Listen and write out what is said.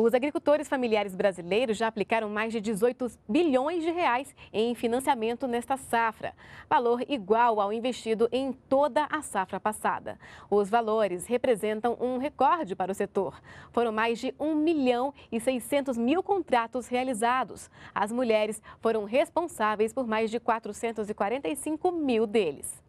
Os agricultores familiares brasileiros já aplicaram mais de 18 bilhões de reais em financiamento nesta safra, valor igual ao investido em toda a safra passada. Os valores representam um recorde para o setor. Foram mais de 1 milhão e 600 mil contratos realizados. As mulheres foram responsáveis por mais de 445 mil deles.